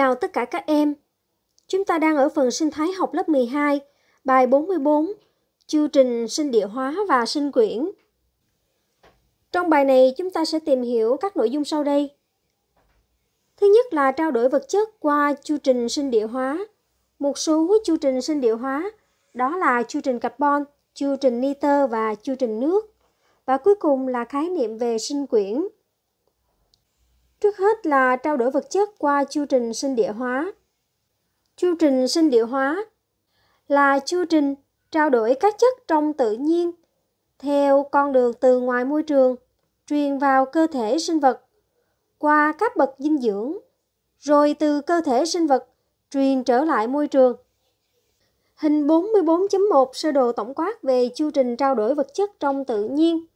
chào tất cả các em. Chúng ta đang ở phần sinh thái học lớp 12, bài 44, chương trình sinh địa hóa và sinh quyển. Trong bài này chúng ta sẽ tìm hiểu các nội dung sau đây. Thứ nhất là trao đổi vật chất qua chu trình sinh địa hóa. Một số chu trình sinh địa hóa đó là chu trình carbon, chu trình nitơ và chu trình nước. Và cuối cùng là khái niệm về sinh quyển. Trước hết là trao đổi vật chất qua chu trình sinh địa hóa. Chu trình sinh địa hóa là chu trình trao đổi các chất trong tự nhiên theo con đường từ ngoài môi trường truyền vào cơ thể sinh vật qua các bậc dinh dưỡng rồi từ cơ thể sinh vật truyền trở lại môi trường. Hình 44.1 sơ đồ tổng quát về chu trình trao đổi vật chất trong tự nhiên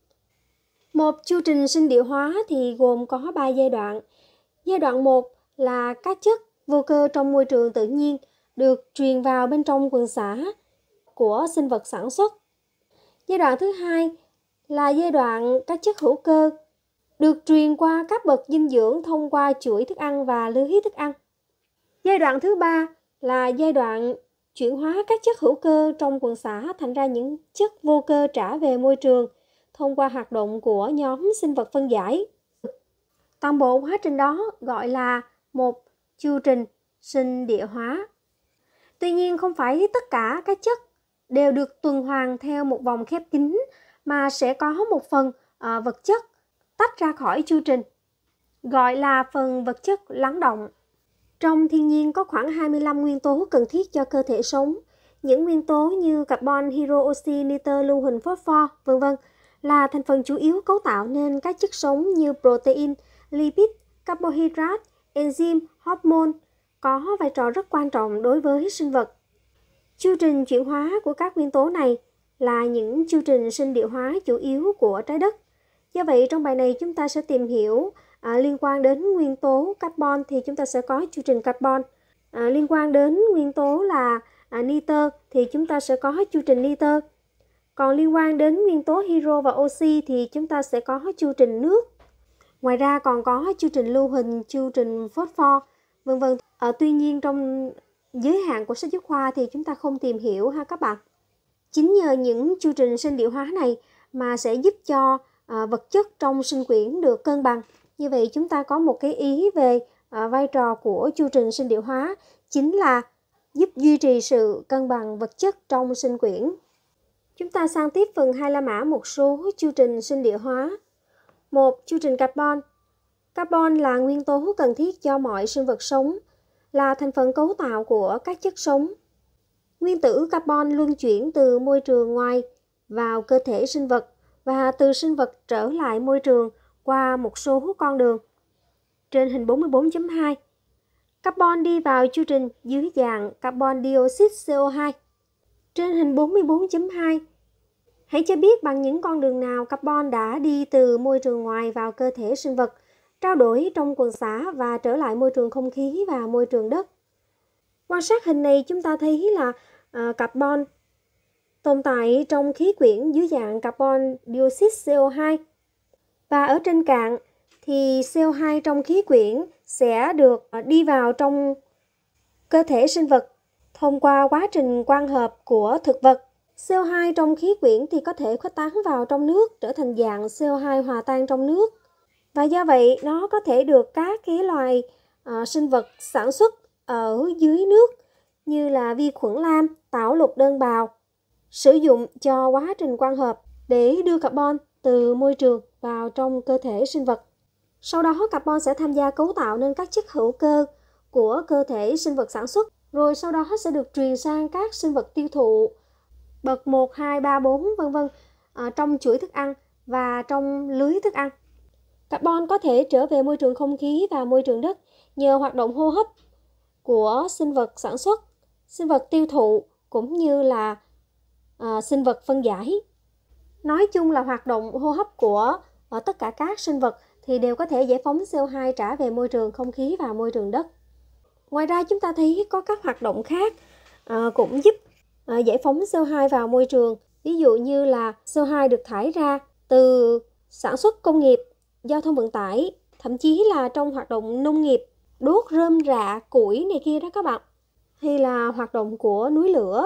một chu trình sinh địa hóa thì gồm có 3 giai đoạn. Giai đoạn 1 là các chất vô cơ trong môi trường tự nhiên được truyền vào bên trong quần xã của sinh vật sản xuất. Giai đoạn thứ hai là giai đoạn các chất hữu cơ được truyền qua các bậc dinh dưỡng thông qua chuỗi thức ăn và lưới thức ăn. Giai đoạn thứ ba là giai đoạn chuyển hóa các chất hữu cơ trong quần xã thành ra những chất vô cơ trả về môi trường – thông qua hoạt động của nhóm sinh vật phân giải. Toàn bộ quá trình đó gọi là một chu trình sinh địa hóa. Tuy nhiên không phải tất cả các chất đều được tuần hoàn theo một vòng khép kín mà sẽ có một phần à, vật chất tách ra khỏi chu trình, gọi là phần vật chất lắng động. Trong thiên nhiên có khoảng 25 nguyên tố cần thiết cho cơ thể sống. Những nguyên tố như carbon, hydro, oxy, nitơ, lưu huỳnh, phosphor, vân vân là thành phần chủ yếu cấu tạo nên các chất sống như protein, lipid, carbohydrate, enzyme, hormone có vai trò rất quan trọng đối với sinh vật. Chu trình chuyển hóa của các nguyên tố này là những chu trình sinh địa hóa chủ yếu của trái đất. Do vậy trong bài này chúng ta sẽ tìm hiểu à, liên quan đến nguyên tố carbon thì chúng ta sẽ có chu trình carbon. À, liên quan đến nguyên tố là à, nitơ thì chúng ta sẽ có chu trình nitơ. Còn liên quan đến nguyên tố hydro và oxy thì chúng ta sẽ có chu trình nước. Ngoài ra còn có chu trình lưu hình, chu trình phosphor, vân vân. À, tuy nhiên trong giới hạn của sách giáo khoa thì chúng ta không tìm hiểu ha các bạn. Chính nhờ những chu trình sinh liệu hóa này mà sẽ giúp cho à, vật chất trong sinh quyển được cân bằng. Như vậy chúng ta có một cái ý về à, vai trò của chu trình sinh liệu hóa chính là giúp duy trì sự cân bằng vật chất trong sinh quyển. Chúng ta sang tiếp phần 2 la mã một số chu trình sinh địa hóa. một Chu trình carbon. Carbon là nguyên tố cần thiết cho mọi sinh vật sống, là thành phần cấu tạo của các chất sống. Nguyên tử carbon luân chuyển từ môi trường ngoài vào cơ thể sinh vật và từ sinh vật trở lại môi trường qua một số con đường. Trên hình 44.2, carbon đi vào chu trình dưới dạng carbon dioxide CO2 trên hình 44.2, hãy cho biết bằng những con đường nào carbon đã đi từ môi trường ngoài vào cơ thể sinh vật, trao đổi trong quần xã và trở lại môi trường không khí và môi trường đất. Quan sát hình này chúng ta thấy là uh, carbon tồn tại trong khí quyển dưới dạng carbon dioxide CO2. Và ở trên cạn thì CO2 trong khí quyển sẽ được ờ, đi vào trong cơ thể sinh vật thông qua quá trình quang hợp của thực vật. CO2 trong khí quyển thì có thể khuếch tán vào trong nước trở thành dạng CO2 hòa tan trong nước. Và do vậy nó có thể được các cái loài uh, sinh vật sản xuất ở dưới nước như là vi khuẩn lam, tảo lục đơn bào sử dụng cho quá trình quang hợp để đưa carbon từ môi trường vào trong cơ thể sinh vật. Sau đó carbon sẽ tham gia cấu tạo nên các chất hữu cơ của cơ thể sinh vật sản xuất rồi sau đó sẽ được truyền sang các sinh vật tiêu thụ bậc 1, 2, 3, 4 vân vân à, trong chuỗi thức ăn và trong lưới thức ăn. Carbon có thể trở về môi trường không khí và môi trường đất nhờ hoạt động hô hấp của sinh vật sản xuất, sinh vật tiêu thụ cũng như là à, sinh vật phân giải. Nói chung là hoạt động hô hấp của ở à, tất cả các sinh vật thì đều có thể giải phóng CO2 trả về môi trường không khí và môi trường đất. Ngoài ra chúng ta thấy có các hoạt động khác à, cũng giúp à, giải phóng CO2 vào môi trường. Ví dụ như là CO2 được thải ra từ sản xuất công nghiệp, giao thông vận tải, thậm chí là trong hoạt động nông nghiệp, đốt rơm rạ, củi này kia đó các bạn, thì là hoạt động của núi lửa.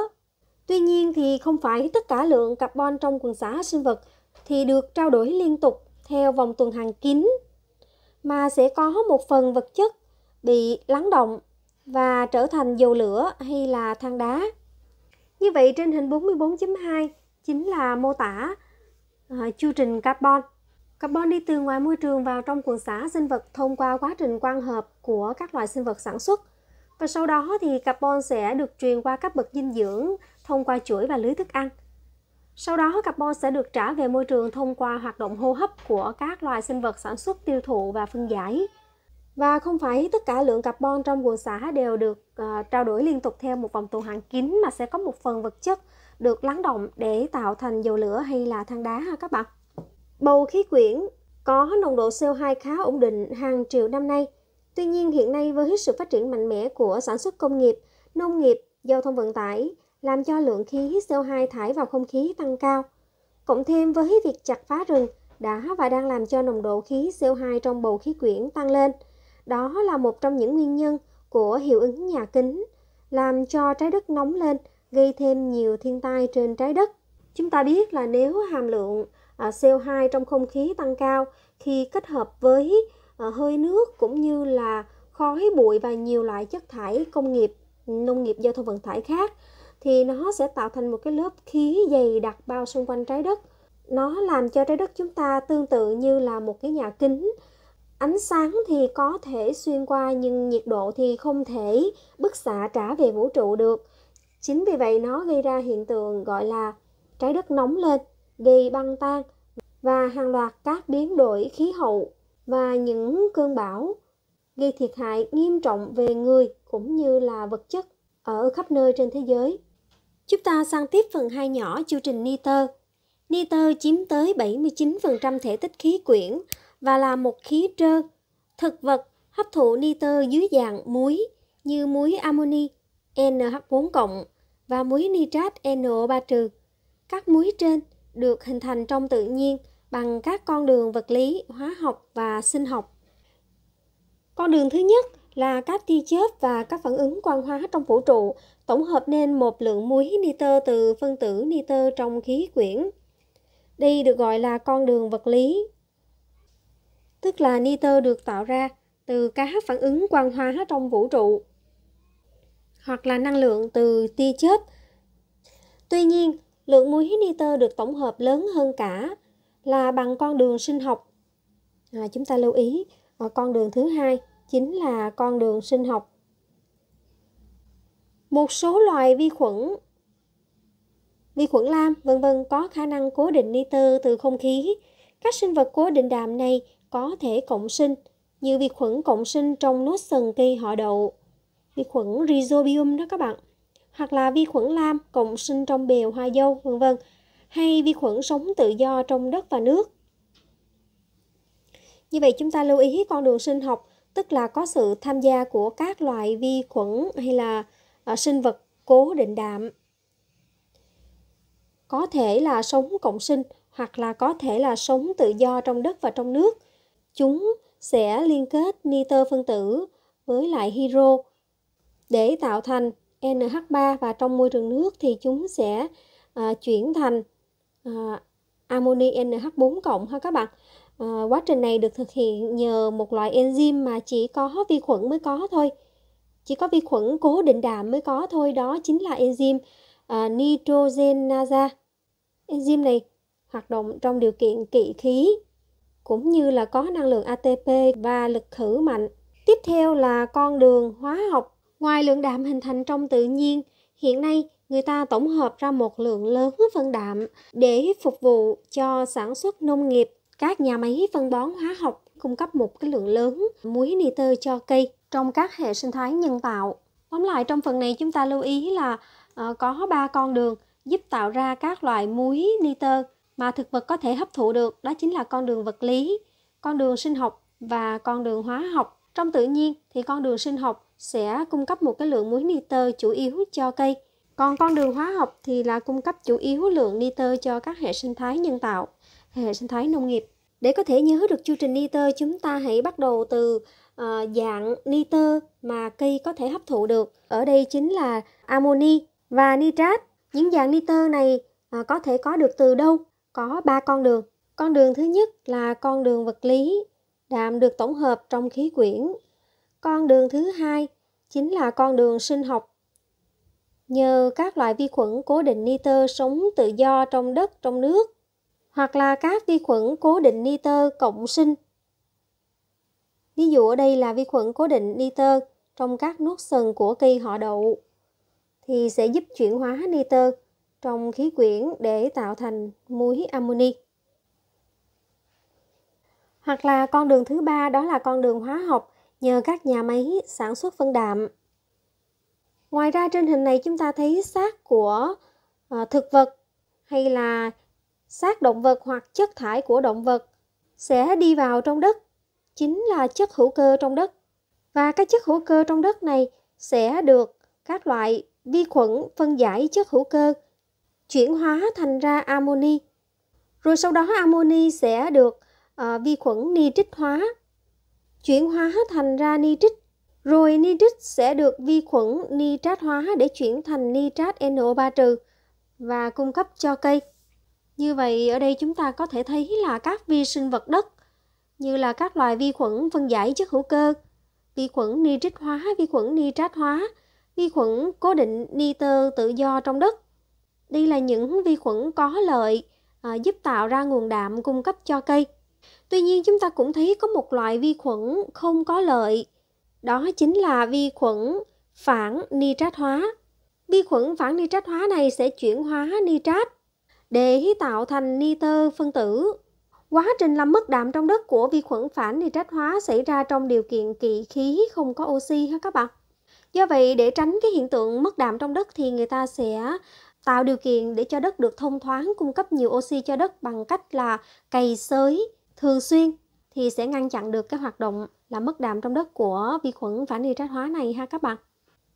Tuy nhiên thì không phải tất cả lượng carbon trong quần xã sinh vật thì được trao đổi liên tục theo vòng tuần hoàn kín mà sẽ có một phần vật chất bị lắng động và trở thành dầu lửa hay là than đá. Như vậy trên hình 44.2 chính là mô tả uh, chu trình carbon. Carbon đi từ ngoài môi trường vào trong quần xã sinh vật thông qua quá trình quang hợp của các loài sinh vật sản xuất. Và sau đó thì carbon sẽ được truyền qua các bậc dinh dưỡng thông qua chuỗi và lưới thức ăn. Sau đó carbon sẽ được trả về môi trường thông qua hoạt động hô hấp của các loài sinh vật sản xuất tiêu thụ và phân giải. Và không phải tất cả lượng carbon trong quần xả đều được uh, trao đổi liên tục theo một vòng tuần hoàn kín mà sẽ có một phần vật chất được lắng động để tạo thành dầu lửa hay là than đá ha các bạn. Bầu khí quyển có nồng độ CO2 khá ổn định hàng triệu năm nay. Tuy nhiên hiện nay với sự phát triển mạnh mẽ của sản xuất công nghiệp, nông nghiệp, giao thông vận tải làm cho lượng khí CO2 thải vào không khí tăng cao. Cộng thêm với việc chặt phá rừng đã và đang làm cho nồng độ khí CO2 trong bầu khí quyển tăng lên – đó là một trong những nguyên nhân của hiệu ứng nhà kính, làm cho trái đất nóng lên, gây thêm nhiều thiên tai trên trái đất. Chúng ta biết là nếu hàm lượng CO2 à, trong không khí tăng cao khi kết hợp với à, hơi nước cũng như là khói bụi và nhiều loại chất thải công nghiệp, nông nghiệp, giao thông vận tải khác thì nó sẽ tạo thành một cái lớp khí dày đặc bao xung quanh trái đất. Nó làm cho trái đất chúng ta tương tự như là một cái nhà kính Ánh sáng thì có thể xuyên qua nhưng nhiệt độ thì không thể bức xạ trả về vũ trụ được. Chính vì vậy nó gây ra hiện tượng gọi là trái đất nóng lên, gây băng tan và hàng loạt các biến đổi khí hậu và những cơn bão gây thiệt hại nghiêm trọng về người cũng như là vật chất ở khắp nơi trên thế giới. Chúng ta sang tiếp phần 2 nhỏ chương trình nitơ. Nitơ chiếm tới 79% thể tích khí quyển, và là một khí trơ Thực vật hấp thụ nitơ dưới dạng muối như muối amoni NH4 và muối nitrat NO3 trừ. Các muối trên được hình thành trong tự nhiên bằng các con đường vật lý, hóa học và sinh học. Con đường thứ nhất là các tia chớp và các phản ứng quang hóa trong vũ trụ tổng hợp nên một lượng muối nitơ từ phân tử nitơ trong khí quyển. Đây được gọi là con đường vật lý tức là nitơ được tạo ra từ các phản ứng quang hóa trong vũ trụ hoặc là năng lượng từ tia chớp. Tuy nhiên, lượng muối nitơ được tổng hợp lớn hơn cả là bằng con đường sinh học. À, chúng ta lưu ý con đường thứ hai chính là con đường sinh học. Một số loài vi khuẩn vi khuẩn lam vân vân có khả năng cố định nitơ từ không khí. Các sinh vật cố định đàm này có thể cộng sinh như vi khuẩn cộng sinh trong nốt sần cây họ đậu, vi khuẩn rhizobium đó các bạn, hoặc là vi khuẩn lam cộng sinh trong bèo hoa dâu, vân vân, hay vi khuẩn sống tự do trong đất và nước. Như vậy chúng ta lưu ý con đường sinh học, tức là có sự tham gia của các loại vi khuẩn hay là à, sinh vật cố định đạm. Có thể là sống cộng sinh hoặc là có thể là sống tự do trong đất và trong nước Chúng sẽ liên kết nitơ phân tử với lại hydro để tạo thành NH3 và trong môi trường nước thì chúng sẽ à, chuyển thành à, amoni NH4 cộng ha các bạn. À, quá trình này được thực hiện nhờ một loại enzyme mà chỉ có vi khuẩn mới có thôi. Chỉ có vi khuẩn cố định đạm mới có thôi, đó chính là enzyme à, nitrogenase. Enzyme này hoạt động trong điều kiện kỵ khí cũng như là có năng lượng ATP và lực khử mạnh. Tiếp theo là con đường hóa học. Ngoài lượng đạm hình thành trong tự nhiên, hiện nay người ta tổng hợp ra một lượng lớn phân đạm để phục vụ cho sản xuất nông nghiệp. Các nhà máy phân bón hóa học cung cấp một cái lượng lớn muối nitơ cho cây trong các hệ sinh thái nhân tạo. Tóm lại trong phần này chúng ta lưu ý là ờ, có ba con đường giúp tạo ra các loại muối nitơ mà thực vật có thể hấp thụ được đó chính là con đường vật lý, con đường sinh học và con đường hóa học. Trong tự nhiên thì con đường sinh học sẽ cung cấp một cái lượng muối nitơ chủ yếu cho cây. Còn con đường hóa học thì là cung cấp chủ yếu lượng nitơ cho các hệ sinh thái nhân tạo, hệ sinh thái nông nghiệp. Để có thể nhớ được chu trình nitơ, chúng ta hãy bắt đầu từ uh, dạng nitơ mà cây có thể hấp thụ được. Ở đây chính là amoni và nitrat. Những dạng nitơ này uh, có thể có được từ đâu? có ba con đường. Con đường thứ nhất là con đường vật lý, đạm được tổng hợp trong khí quyển. Con đường thứ hai chính là con đường sinh học. Nhờ các loại vi khuẩn cố định nitơ sống tự do trong đất, trong nước, hoặc là các vi khuẩn cố định nitơ cộng sinh. Ví dụ ở đây là vi khuẩn cố định nitơ trong các nốt sần của cây họ đậu thì sẽ giúp chuyển hóa nitơ trong khí quyển để tạo thành muối amoni. Hoặc là con đường thứ ba đó là con đường hóa học nhờ các nhà máy sản xuất phân đạm. Ngoài ra trên hình này chúng ta thấy xác của ờ, thực vật hay là xác động vật hoặc chất thải của động vật sẽ đi vào trong đất, chính là chất hữu cơ trong đất. Và các chất hữu cơ trong đất này sẽ được các loại vi khuẩn phân giải chất hữu cơ chuyển hóa thành ra amoni. Rồi sau đó amoni sẽ được uh, vi khuẩn nitrit hóa, chuyển hóa thành ra nitrit. Rồi nitrit sẽ được vi khuẩn nitrat hóa để chuyển thành nitrat NO3 trừ và cung cấp cho cây. Như vậy ở đây chúng ta có thể thấy là các vi sinh vật đất như là các loài vi khuẩn phân giải chất hữu cơ, vi khuẩn nitrit hóa, vi khuẩn nitrat hóa, vi khuẩn cố định nitơ tự do trong đất đây là những vi khuẩn có lợi à, giúp tạo ra nguồn đạm cung cấp cho cây. Tuy nhiên chúng ta cũng thấy có một loại vi khuẩn không có lợi, đó chính là vi khuẩn phản nitrat hóa. Vi khuẩn phản nitrat hóa này sẽ chuyển hóa nitrat để tạo thành nitơ phân tử. Quá trình làm mất đạm trong đất của vi khuẩn phản nitrat hóa xảy ra trong điều kiện kỵ khí không có oxy ha các bạn. Do vậy để tránh cái hiện tượng mất đạm trong đất thì người ta sẽ tạo điều kiện để cho đất được thông thoáng, cung cấp nhiều oxy cho đất bằng cách là cày xới thường xuyên thì sẽ ngăn chặn được cái hoạt động là mất đạm trong đất của vi khuẩn phản nitrat hóa này ha các bạn.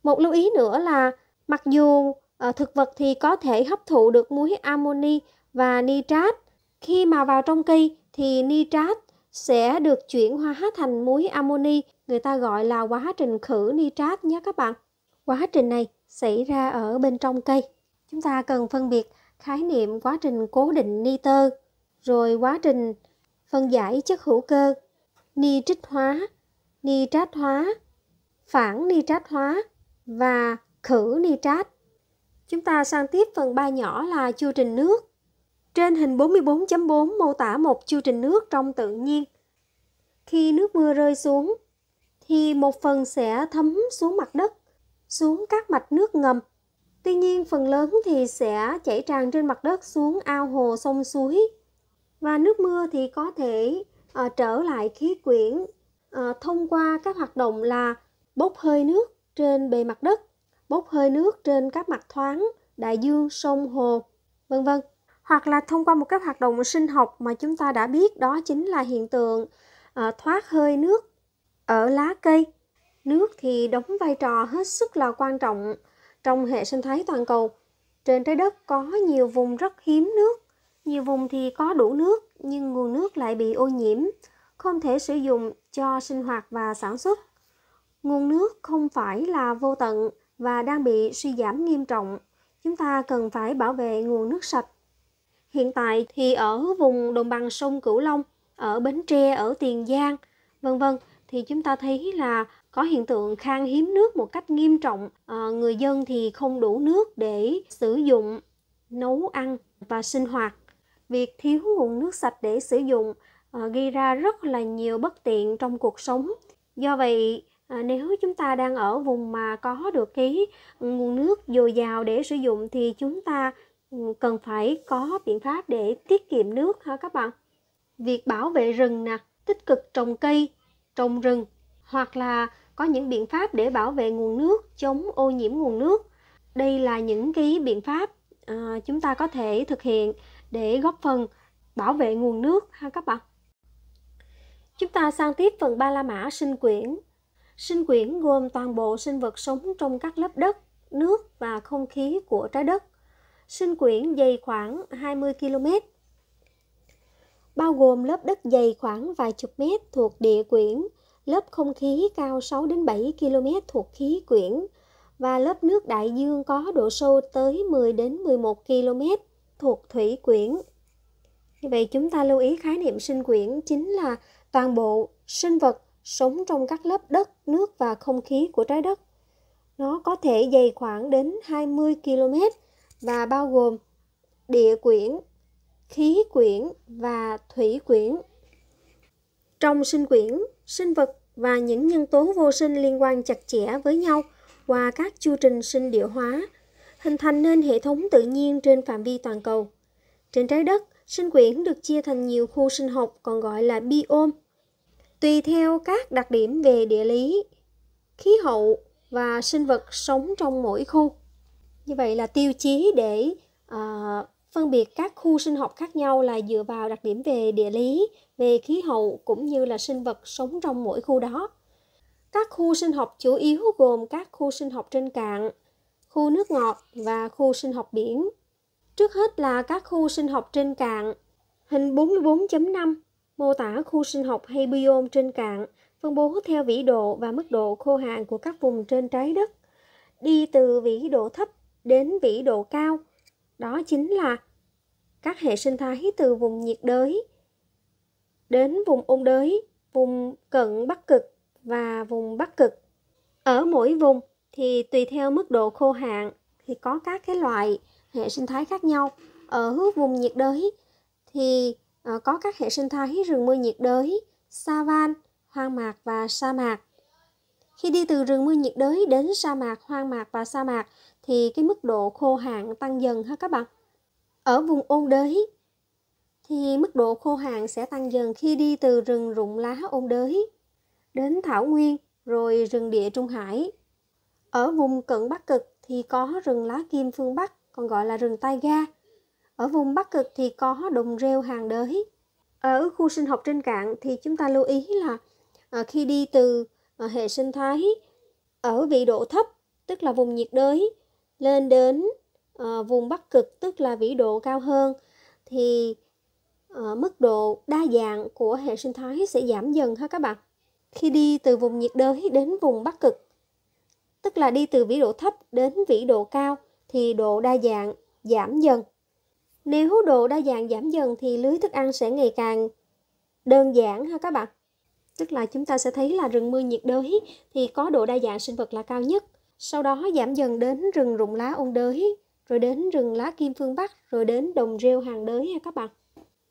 Một lưu ý nữa là mặc dù ờ, thực vật thì có thể hấp thụ được muối amoni và nitrat khi mà vào trong cây thì nitrat sẽ được chuyển hóa thành muối amoni, người ta gọi là quá trình khử nitrat nhé các bạn. Quá trình này xảy ra ở bên trong cây chúng ta cần phân biệt khái niệm quá trình cố định nitơ, rồi quá trình phân giải chất hữu cơ, nitrích hóa, nitrat hóa, phản nitrat hóa và khử nitrat. Chúng ta sang tiếp phần 3 nhỏ là chu trình nước. Trên hình 44.4 mô tả một chu trình nước trong tự nhiên. Khi nước mưa rơi xuống, thì một phần sẽ thấm xuống mặt đất, xuống các mạch nước ngầm Tuy nhiên phần lớn thì sẽ chảy tràn trên mặt đất xuống ao hồ sông suối và nước mưa thì có thể uh, trở lại khí quyển uh, thông qua các hoạt động là bốc hơi nước trên bề mặt đất, bốc hơi nước trên các mặt thoáng, đại dương, sông, hồ, vân vân. Hoặc là thông qua một các hoạt động sinh học mà chúng ta đã biết đó chính là hiện tượng uh, thoát hơi nước ở lá cây. Nước thì đóng vai trò hết sức là quan trọng trong hệ sinh thái toàn cầu. Trên trái đất có nhiều vùng rất hiếm nước, nhiều vùng thì có đủ nước nhưng nguồn nước lại bị ô nhiễm, không thể sử dụng cho sinh hoạt và sản xuất. Nguồn nước không phải là vô tận và đang bị suy giảm nghiêm trọng. Chúng ta cần phải bảo vệ nguồn nước sạch. Hiện tại thì ở vùng đồng bằng sông Cửu Long, ở Bến Tre, ở Tiền Giang, vân vân thì chúng ta thấy là có hiện tượng khan hiếm nước một cách nghiêm trọng à, người dân thì không đủ nước để sử dụng nấu ăn và sinh hoạt việc thiếu nguồn nước sạch để sử dụng à, gây ra rất là nhiều bất tiện trong cuộc sống do vậy à, nếu chúng ta đang ở vùng mà có được cái nguồn nước dồi dào để sử dụng thì chúng ta ừ, cần phải có biện pháp để tiết kiệm nước ha các bạn việc bảo vệ rừng nè tích cực trồng cây trồng rừng hoặc là có những biện pháp để bảo vệ nguồn nước chống ô nhiễm nguồn nước đây là những cái biện pháp à, chúng ta có thể thực hiện để góp phần bảo vệ nguồn nước ha các bạn chúng ta sang tiếp phần ba la mã sinh quyển sinh quyển gồm toàn bộ sinh vật sống trong các lớp đất nước và không khí của trái đất sinh quyển dày khoảng 20 km bao gồm lớp đất dày khoảng vài chục mét thuộc địa quyển, lớp không khí cao 6 đến 7 km thuộc khí quyển và lớp nước đại dương có độ sâu tới 10 đến 11 km thuộc thủy quyển. Như vậy chúng ta lưu ý khái niệm sinh quyển chính là toàn bộ sinh vật sống trong các lớp đất, nước và không khí của trái đất. Nó có thể dày khoảng đến 20 km và bao gồm địa quyển, khí quyển và thủy quyển. Trong sinh quyển, sinh vật và những nhân tố vô sinh liên quan chặt chẽ với nhau qua các chu trình sinh địa hóa, hình thành nên hệ thống tự nhiên trên phạm vi toàn cầu. Trên trái đất, sinh quyển được chia thành nhiều khu sinh học còn gọi là biome, tùy theo các đặc điểm về địa lý, khí hậu và sinh vật sống trong mỗi khu. Như vậy là tiêu chí để uh, Phân biệt các khu sinh học khác nhau là dựa vào đặc điểm về địa lý, về khí hậu cũng như là sinh vật sống trong mỗi khu đó. Các khu sinh học chủ yếu gồm các khu sinh học trên cạn, khu nước ngọt và khu sinh học biển. Trước hết là các khu sinh học trên cạn. Hình 44.5 mô tả khu sinh học hay biome trên cạn, phân bố theo vĩ độ và mức độ khô hạn của các vùng trên trái đất, đi từ vĩ độ thấp đến vĩ độ cao – đó chính là các hệ sinh thái từ vùng nhiệt đới đến vùng ôn đới, vùng cận Bắc Cực và vùng Bắc Cực. Ở mỗi vùng thì tùy theo mức độ khô hạn thì có các cái loại hệ sinh thái khác nhau. Ở vùng nhiệt đới thì ờ, có các hệ sinh thái rừng mưa nhiệt đới, savan, hoang mạc và sa mạc. Khi đi từ rừng mưa nhiệt đới đến sa mạc, hoang mạc và sa mạc thì cái mức độ khô hạn tăng dần ha các bạn. Ở vùng ôn đới thì mức độ khô hạn sẽ tăng dần khi đi từ rừng rụng lá ôn đới đến thảo nguyên rồi rừng địa trung hải. Ở vùng cận Bắc Cực thì có rừng lá kim phương Bắc, còn gọi là rừng tai ga. Ở vùng Bắc Cực thì có đồng rêu hàng đới. Ở khu sinh học trên cạn thì chúng ta lưu ý là à, khi đi từ à, hệ sinh thái ở vị độ thấp, tức là vùng nhiệt đới, lên đến uh, vùng bắc cực tức là vĩ độ cao hơn thì uh, mức độ đa dạng của hệ sinh thái sẽ giảm dần ha các bạn. Khi đi từ vùng nhiệt đới đến vùng bắc cực tức là đi từ vĩ độ thấp đến vĩ độ cao thì độ đa dạng giảm dần. Nếu độ đa dạng giảm dần thì lưới thức ăn sẽ ngày càng đơn giản ha các bạn. Tức là chúng ta sẽ thấy là rừng mưa nhiệt đới thì có độ đa dạng sinh vật là cao nhất sau đó giảm dần đến rừng rụng lá ôn đới, rồi đến rừng lá kim phương Bắc, rồi đến đồng rêu hàng đới nha các bạn.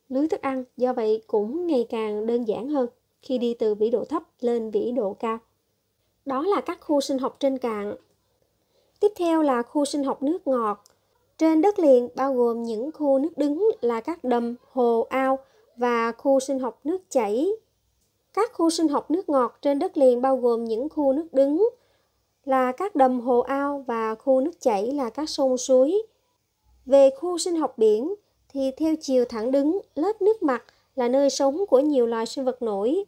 Lưới thức ăn do vậy cũng ngày càng đơn giản hơn khi đi từ vĩ độ thấp lên vĩ độ cao. Đó là các khu sinh học trên cạn. Tiếp theo là khu sinh học nước ngọt. Trên đất liền bao gồm những khu nước đứng là các đầm, hồ, ao và khu sinh học nước chảy. Các khu sinh học nước ngọt trên đất liền bao gồm những khu nước đứng là các đầm hồ ao và khu nước chảy là các sông suối. Về khu sinh học biển thì theo chiều thẳng đứng, lớp nước mặt là nơi sống của nhiều loài sinh vật nổi.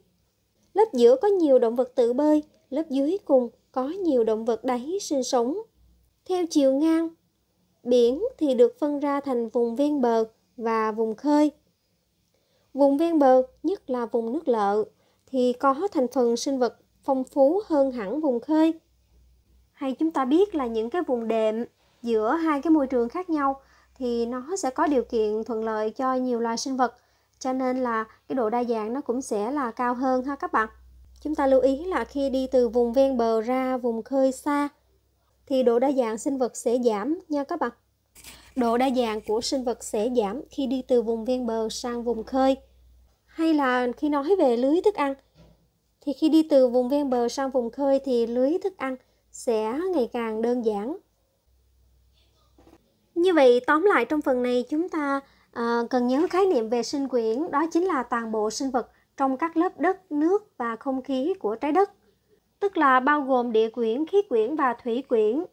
Lớp giữa có nhiều động vật tự bơi, lớp dưới cùng có nhiều động vật đáy sinh sống. Theo chiều ngang, biển thì được phân ra thành vùng ven bờ và vùng khơi. Vùng ven bờ, nhất là vùng nước lợ, thì có thành phần sinh vật phong phú hơn hẳn vùng khơi hay chúng ta biết là những cái vùng đệm giữa hai cái môi trường khác nhau thì nó sẽ có điều kiện thuận lợi cho nhiều loài sinh vật cho nên là cái độ đa dạng nó cũng sẽ là cao hơn ha các bạn chúng ta lưu ý là khi đi từ vùng ven bờ ra vùng khơi xa thì độ đa dạng sinh vật sẽ giảm nha các bạn độ đa dạng của sinh vật sẽ giảm khi đi từ vùng ven bờ sang vùng khơi hay là khi nói về lưới thức ăn thì khi đi từ vùng ven bờ sang vùng khơi thì lưới thức ăn sẽ ngày càng đơn giản như vậy tóm lại trong phần này chúng ta à, cần nhớ khái niệm về sinh quyển đó chính là toàn bộ sinh vật trong các lớp đất nước và không khí của trái đất tức là bao gồm địa quyển khí quyển và thủy quyển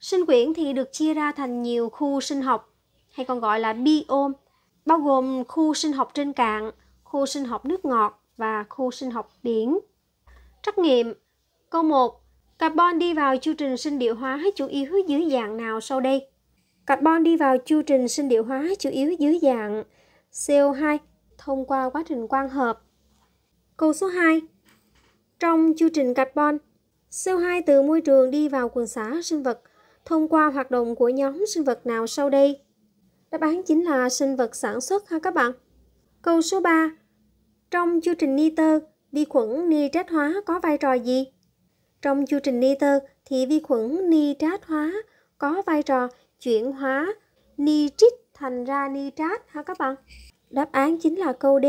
sinh quyển thì được chia ra thành nhiều khu sinh học hay còn gọi là biome bao gồm khu sinh học trên cạn khu sinh học nước ngọt và khu sinh học biển trắc nghiệm câu 1 Carbon đi vào chu trình sinh điệu hóa chủ yếu dưới dạng nào sau đây? Carbon đi vào chu trình sinh điệu hóa chủ yếu dưới dạng CO2 thông qua quá trình quang hợp. Câu số 2. Trong chu trình carbon, CO2 từ môi trường đi vào quần xã sinh vật thông qua hoạt động của nhóm sinh vật nào sau đây? Đáp án chính là sinh vật sản xuất ha các bạn. Câu số 3. Trong chu trình nitơ, vi khuẩn nitrat hóa có vai trò gì? Trong chu trình nitơ thì vi khuẩn nitrat hóa có vai trò chuyển hóa nitrit thành ra nitrat ha các bạn. Đáp án chính là câu D.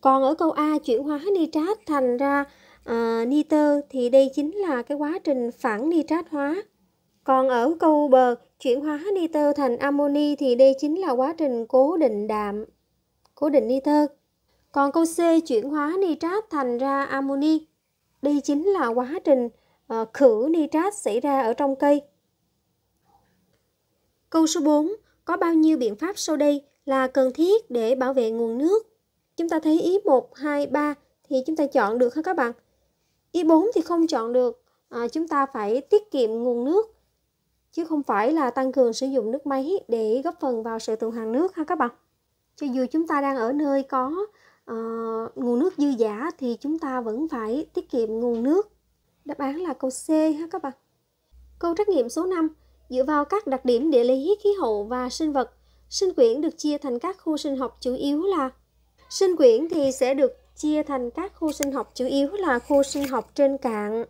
Còn ở câu A chuyển hóa nitrat thành ra uh, nitơ thì đây chính là cái quá trình phản nitrat hóa. Còn ở câu B chuyển hóa nitơ thành amoni thì đây chính là quá trình cố định đạm, cố định nitơ. Còn câu C chuyển hóa nitrat thành ra amoni đây chính là quá trình uh, khử nitrat xảy ra ở trong cây. Câu số 4. Có bao nhiêu biện pháp sau đây là cần thiết để bảo vệ nguồn nước? Chúng ta thấy ý 1, 2, 3 thì chúng ta chọn được ha các bạn. Ý 4 thì không chọn được. À, chúng ta phải tiết kiệm nguồn nước chứ không phải là tăng cường sử dụng nước máy để góp phần vào sự tuần hoàn nước ha các bạn. Cho dù chúng ta đang ở nơi có uh, nguồn nước dư giả thì chúng ta vẫn phải tiết kiệm nguồn nước. Đáp án là câu C ha các bạn. Câu trắc nghiệm số 5. Dựa vào các đặc điểm địa lý, khí hậu và sinh vật, sinh quyển được chia thành các khu sinh học chủ yếu là Sinh quyển thì sẽ được chia thành các khu sinh học chủ yếu là khu sinh học trên cạn,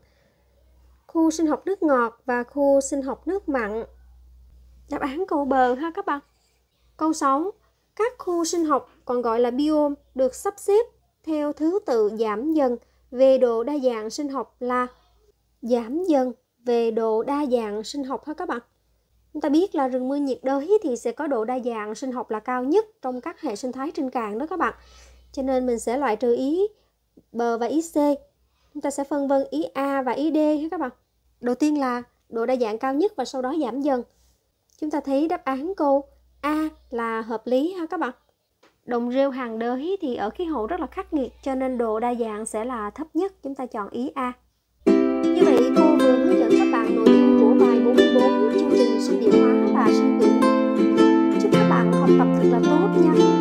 khu sinh học nước ngọt và khu sinh học nước mặn. Đáp án câu bờ ha các bạn. Câu 6. Các khu sinh học, còn gọi là biome, được sắp xếp theo thứ tự giảm dần về độ đa dạng sinh học là giảm dần về độ đa dạng sinh học thôi các bạn. Chúng ta biết là rừng mưa nhiệt đới thì sẽ có độ đa dạng sinh học là cao nhất trong các hệ sinh thái trên cạn đó các bạn. Cho nên mình sẽ loại trừ ý B và ý C. Chúng ta sẽ phân vân ý A và ý D ha các bạn. Đầu tiên là độ đa dạng cao nhất và sau đó giảm dần. Chúng ta thấy đáp án câu A là hợp lý ha các bạn. Đồng rêu hàng đới thì ở khí hậu rất là khắc nghiệt cho nên độ đa dạng sẽ là thấp nhất. Chúng ta chọn ý A. Như vậy cô vừa hướng dẫn các bạn nội dung của bài 44 chương trình sinh địa hóa và sinh quyển. Chúc các bạn học tập thật là tốt nha.